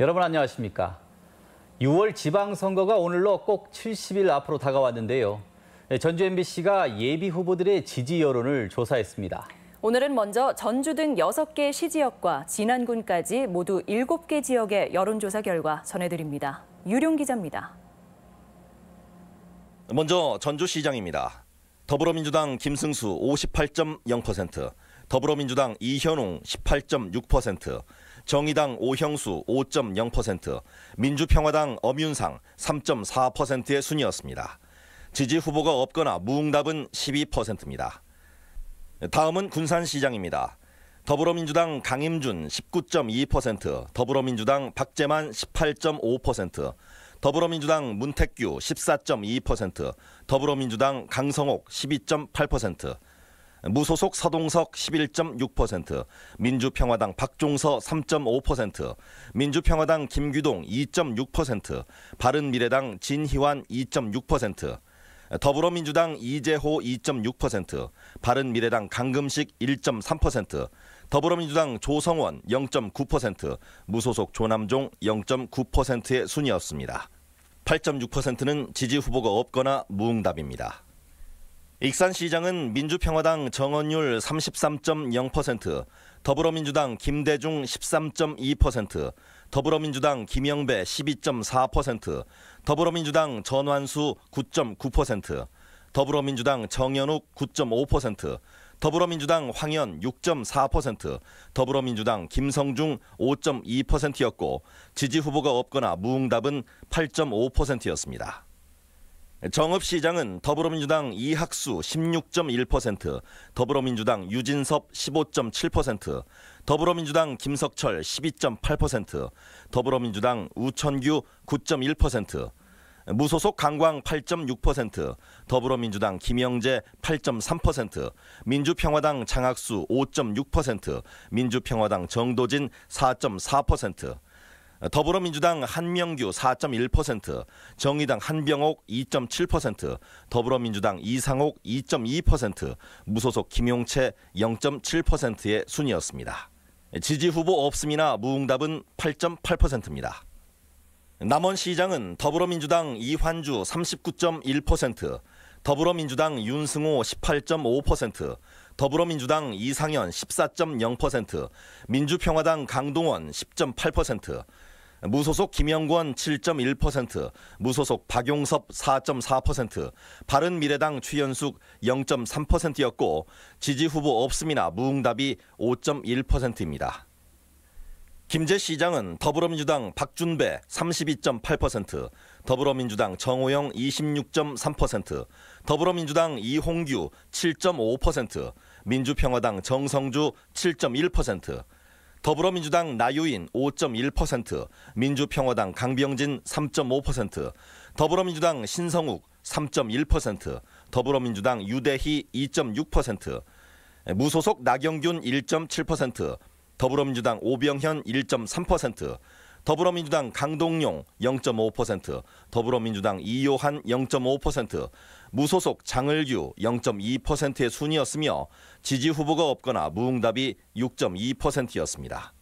여러분 안녕하십니까? 6월 지방선거가 오늘로 꼭 70일 앞으로 다가왔는데요. 네, 전주 MBC가 예비 후보들의 지지 여론을 조사했습니다. 오늘은 먼저 전주 등 6개 시지역과 진안군까지 모두 7개 지역의 여론조사 결과 전해드립니다. 유룡 기자입니다. 먼저 전주시장입니다. 더불어민주당 김승수 58.0%, 더불어민주당 이현웅 18.6%, 정의당 오형수 5.0%, 민주평화당 엄윤상 3.4%의 순이었습니다. 지지 후보가 없거나 무응답은 12%입니다. 다음은 군산시장입니다. 더불어민주당 강임준 19.2%, 더불어민주당 박재만 18.5%, 더불어민주당 문택규 14.2%, 더불어민주당 강성옥 12.8%, 무소속 서동석 11.6%, 민주평화당 박종서 3.5%, 민주평화당 김규동 2.6%, 바른미래당 진희환 2.6%, 더불어민주당 이재호 2.6%, 바른미래당 강금식 1.3%, 더불어민주당 조성원 0.9%, 무소속 조남종 0.9%의 순이었습니다. 8.6%는 지지 후보가 없거나 무응답입니다. 익산시장은 민주평화당 정원율 33.0%, 더불어민주당 김대중 13.2%, 더불어민주당 김영배 12.4%, 더불어민주당 전환수 9.9%, 더불어민주당 정현욱 9.5%, 더불어민주당 황현 6.4%, 더불어민주당 김성중 5.2%였고 지지 후보가 없거나 무응답은 8.5%였습니다. 정읍 시장은 더불어민주당 이학수 16.1%, 더불어민주당 유진섭 15.7%, 더불어민주당 김석철 12.8%, 더불어민주당 우천규 9.1%, 무소속 강광 8.6%, 더불어민주당 김영재 8.3%, 민주평화당 장학수 5.6%, 민주평화당 정도진 4.4%, 더불어민주당 한명규 4.1%, 정의당 한병옥 2.7%, 더불어민주당 이상옥 2.2%, 무소속 김용채 0.7%의 순이었습니다. 지지 후보 없음이나 무응답은 8.8%입니다. 남원시장은 더불어민주당 이환주 39.1%, 더불어민주당 윤승호 18.5%, 더불어민주당 이상현 14.0%, 민주평화당 강동원 10.8%, 무소속 김영권 7.1%, 무소속 박용섭 4.4%, 바른미래당 최연숙 0.3%였고 지지 후보 없음이나 무응답이 5.1%입니다. 김재 시장은 더불어민주당 박준배 32.8%, 더불어민주당 정호영 26.3%, 더불어민주당 이홍규 7.5%, 민주평화당 정성주 7.1%, 더불어민주당 나유인 5.1%, 민주평화당 강병진 3.5%, 더불어민주당 신성욱 3.1%, 더불어민주당 유대희 2.6%, 무소속 나경균 1.7%, 더불어민주당 오병현 1.3%, 더불어민주당 강동용 0.5%, 더불어민주당 이요한 0.5%, 무소속 장을규 0.2%의 순이었으며 지지 후보가 없거나 무응답이 6.2%였습니다.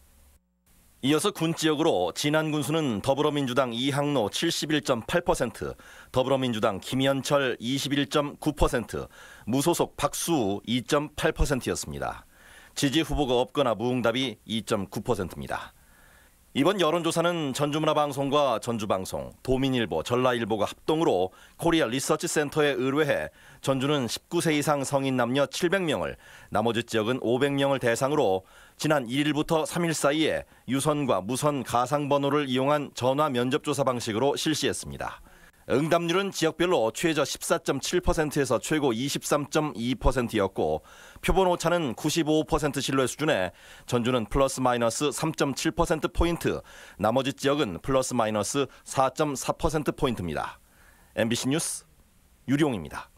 이어서 군 지역으로 진안 군수는 더불어민주당 이항로 71.8%, 더불어민주당 김현철 21.9%, 무소속 박수우 2.8%였습니다. 지지 후보가 없거나 무응답이 2.9%입니다. 이번 여론조사는 전주문화방송과 전주방송, 도민일보, 전라일보가 합동으로 코리아 리서치 센터에 의뢰해 전주는 19세 이상 성인 남녀 700명을, 나머지 지역은 500명을 대상으로 지난 1일부터 3일 사이에 유선과 무선 가상 번호를 이용한 전화 면접 조사 방식으로 실시했습니다. 응답률은 지역별로 최저 14.7%에서 최고 23.2%였고 표본 오차는 95% 신뢰 수준에 전주는 플러스 마이너스 3.7% 포인트, 나머지 지역은 플러스 마이너스 4.4% 포인트입니다. MBC 뉴스 유리입니다